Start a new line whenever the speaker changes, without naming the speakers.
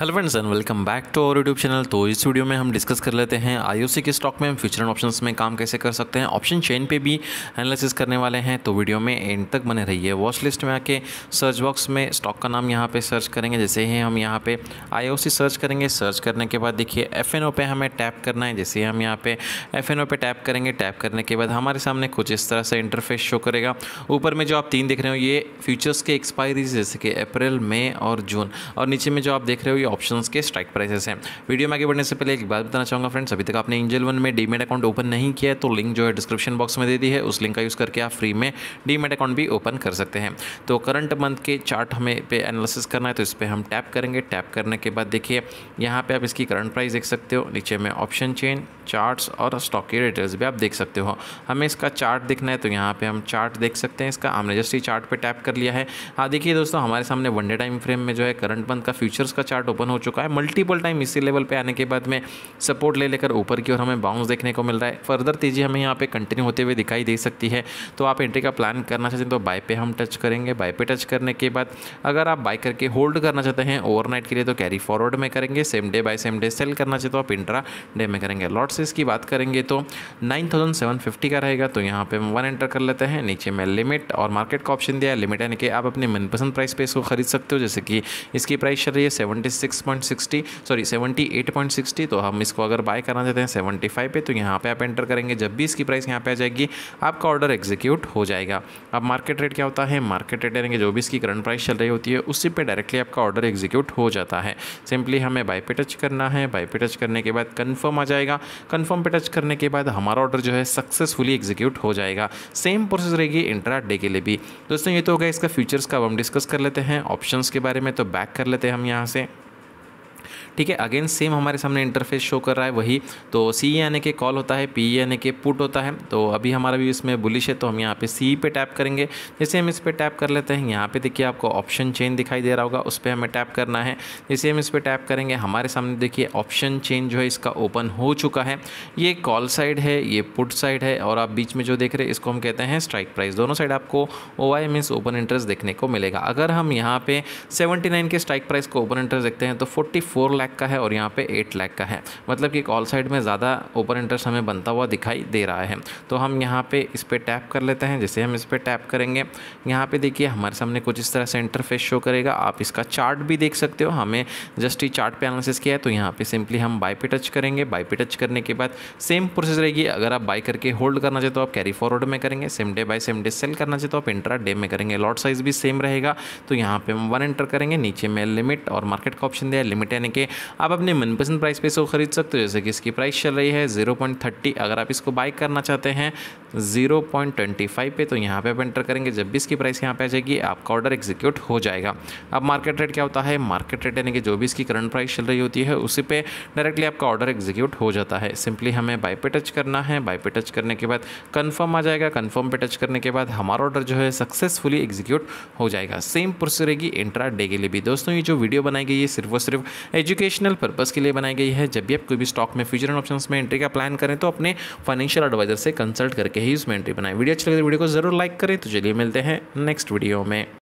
hello friends and welcome back to और YouTube channel तो इस वीडियो में हम डिस्कस कर लेते हैं आईओसी के स्टॉक में हम फ्यूचर एंड ऑप्शंस में काम कैसे कर सकते हैं ऑप्शन चेन पे भी एनालिसिस करने वाले हैं तो वीडियो में एंड तक बने रहिए वॉच लिस्ट में आके सर्च बॉक्स में स्टॉक का नाम यहाँ पर सर्च करेंगे जैसे ही हम यहाँ पर आई सर्च करेंगे सर्च करने के बाद देखिए एफ एन पे हमें टैप करना है जैसे हम यहाँ पे एफ एन पे टैप करेंगे टैप करने के बाद हमारे सामने कुछ इस तरह से इंटरफेस शो करेगा ऊपर में जो आप तीन देख रहे हो ये फ्यूचर्स के एक्सपायरीज जैसे कि अप्रैल मई और जून और नीचे में जो आप देख रहे हो ऑप्शन के स्ट्राइक प्राइसेस हैं वीडियो में आगे बढ़ने से पहले एक बात बताना चाहूँगा फ्रेंड्स अभी तक आपने एंजल वन में डीमेट अकाउंट ओपन नहीं किया है तो लिंक जो है डिस्क्रिप्शन बॉक्स में दे दी है उस लिंक का यूज़ करके आप फ्री में डीमेट अकाउंट भी ओपन कर सकते हैं तो करंट मंथ के चार्ट हमें पे एनालिसिस करना है तो इस पर हम टैप करेंगे टैप करने के बाद देखिए यहाँ पर आप इसकी करंट प्राइस देख सकते हो नीचे में ऑप्शन चेन चार्ट्स और स्टॉक के डिटेल्स भी आप देख सकते हो हमें इसका चार्ट दिखना है तो यहाँ पे हम चार्ट देख सकते हैं इसका हमने जस्ट ही चार्ट पे टैप कर लिया है हाँ देखिए दोस्तों हमारे सामने वनडे टाइम फ्रेम में जो है करंट मंथ का फ्यूचर्स का चार्ट ओपन हो चुका है मल्टीपल टाइम इसी लेवल पे आने के बाद में सपोर्ट ले लेकर ऊपर की ओर हमें बाउंस देखने को मिल रहा है फर्दर तेजी हमें यहाँ पे कंटिन्यू होते हुए दिखाई दे सकती है तो आप एंट्री का प्लान करना चाहते हैं तो बाय पे हम टच करेंगे बाय पे टच करने के बाद अगर आप बाय करके होल्ड करना चाहते हैं ओवरनाइट के लिए तो कैरी फॉरवर्ड में करेंगे same day buy same day sell करना चाहते तो आप इंट्रा डे में करेंगे लॉट से की बात करेंगे तो फिफ्टी का रहेगा तो यहाँ पे हम वन एंटर कर लेते हैं नीचे में लिमिट और मार्केट का ऑप्शन दिया है लिमिट यानी कि आप अपने मनपसंद प्राइस पे इसको खरीद सकते हो जैसे कि इसकी प्राइस चल रही है seventy six point sixty sorry seventy eight point sixty तो हम इसको अगर बाय करना चाहते हैं सेवेंटी फाइव पे तो यहाँ पे आप एंटर करेंगे जब भी इसकी प्राइस यहाँ पे आ जाएगी आपका ऑर्डर एग्जीक्यूट हो जाएगा अब मार्केट रेट क्या होता है मार्केट रेट यानी कि जो भी इसकी करंट प्राइस चल रही होती है उसी पर डायरेक्टली आपका ऑर्डर एग्जीक्यूट हो जाता है सिंपली हमें बाई पे टच करना है बाई पे टच करने के बाद कन्फर्म आ जाएगा कन्फर्म पे टच करने के बाद हमारा ऑर्डर जो है सक्सेसफुली एग्जीक्यूट हो जाएगा सेम प्रोसेस रहेगी इंट्रा डे के लिए भी दोस्तों ये तो होगा इसका फ्यूचर्स का अब हम डिस्कस कर लेते हैं ऑप्शंस के बारे में तो बैक कर लेते हैं हम यहाँ से ठीक है अगेन सेम हमारे सामने इंटरफेस शो कर रहा है वही तो सी यानी कि कॉल होता है पी यानी कि पुट होता है तो अभी हमारा भी इसमें बुलिश है तो हम यहाँ पे सी पे टैप करेंगे जैसे हम इस पर टैप कर लेते हैं यहाँ पे देखिए आपको ऑप्शन चेन दिखाई दे रहा होगा उस पर हमें टैप करना है जैसे हम इस पर टैप करेंगे हमारे सामने देखिए ऑप्शन चेन जो है इसका ओपन हो चुका है ये कॉल साइड है ये पुट साइड है और आप बीच में जो देख रहे हैं इसको हम कहते हैं स्ट्राइक प्राइस दोनों साइड आपको ओ आई ओपन इंटरेस्ट देखने को मिलेगा अगर हम यहाँ पे सेवेंटी के स्ट्राइक प्राइस को ओपन इंटरेस्ट देखते हैं तो फोर्टी लाख लाख का है और यहाँ पे एट लैक का है मतलब कि कॉल साइड में ज़्यादा ओपन इंटरेस्ट हमें बनता हुआ दिखाई दे रहा है तो हम यहाँ पे इस पर टैप कर लेते हैं जैसे हम इस पर टैप करेंगे यहाँ पे देखिए हमारे सामने कुछ इस तरह से इंटरफेस शो करेगा आप इसका चार्ट भी देख सकते हो हमें जस्ट ही चार्ट एनालिसिस किया है तो यहाँ पर सिंपली हम बाई पे टच करेंगे बाई पे टच करने के बाद सेम प्रोसेस रहेगी अगर आप बाई करके होल्ड करना चाहते तो आप कैरी फॉरवर्ड में करेंगे same day buy same day sell करना चाहते तो आप इंट्रा डे में करेंगे लॉट साइज भी सेम रहेगा तो यहाँ पर हम वन एंटर करेंगे नीचे में लिमिट और मार्केट का ऑप्शन दिया लिमिट यानी कि आप अपने मनपसंद प्राइस पे इसको ख़रीद सकते हो जैसे कि इसकी प्राइस चल रही है ज़ीरो पॉइंट थर्टी अगर आप इसको बाई करना चाहते हैं ज़ीरो पॉइंट ट्वेंटी फाइव पे तो यहाँ पे आप एंटर करेंगे जब भी इसकी प्राइस यहाँ पे आ जाएगी आपका ऑर्डर एग्जीक्यूट हो जाएगा अब मार्केट रेट क्या होता है मार्केट रेट यानी कि जो भी इसकी करंट प्राइस चल रही होती है उसी पर डायरेक्टली आपका ऑर्डर एग्जीक्यूट हो जाता है सिंपली हमें बाई पे टच करना है बाई पे टच करने के बाद कन्फर्म आ जाएगा कन्फर्म पे टच करने के बाद हमारा ऑर्डर जो है सक्सेसफुली एग्जीक्यूट हो जाएगा सेम प्रोसेस रहेगी इंट्रा डे के लिए भी दोस्तों ये जो वीडियो बनाई गई है सिर्फ और सिर्फ एजुकेशन एजुकेशनल पर्पज़ के लिए बनाई गई है जब भी आप कोई भी स्टॉक में फ्यूचर एंड ऑप्शन में एंट्री का प्लान करें तो अपने फाइनेंशियल एडवाइजर से कंसल्ट करके ही उसमें एंट्री बनाएं वीडियो अच्छी लगे तो वीडियो को जरूर लाइक करें तो चलिए मिलते हैं नेक्स्ट वीडियो में